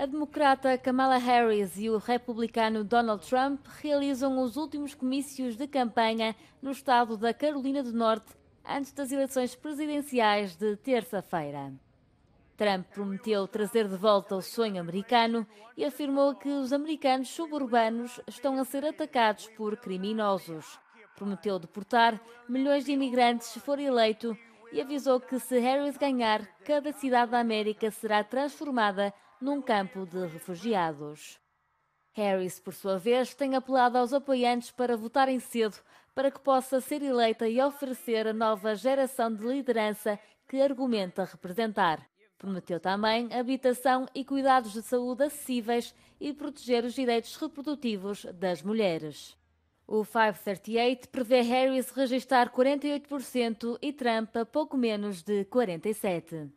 A democrata Kamala Harris e o republicano Donald Trump realizam os últimos comícios de campanha no estado da Carolina do Norte antes das eleições presidenciais de terça-feira. Trump prometeu trazer de volta o sonho americano e afirmou que os americanos suburbanos estão a ser atacados por criminosos. Prometeu deportar milhões de imigrantes se for eleito e avisou que se Harris ganhar, cada cidade da América será transformada num campo de refugiados. Harris, por sua vez, tem apelado aos apoiantes para votarem cedo para que possa ser eleita e oferecer a nova geração de liderança que argumenta representar. Prometeu também habitação e cuidados de saúde acessíveis e proteger os direitos reprodutivos das mulheres. O 538 prevê Harris registrar 48% e Trump a pouco menos de 47%.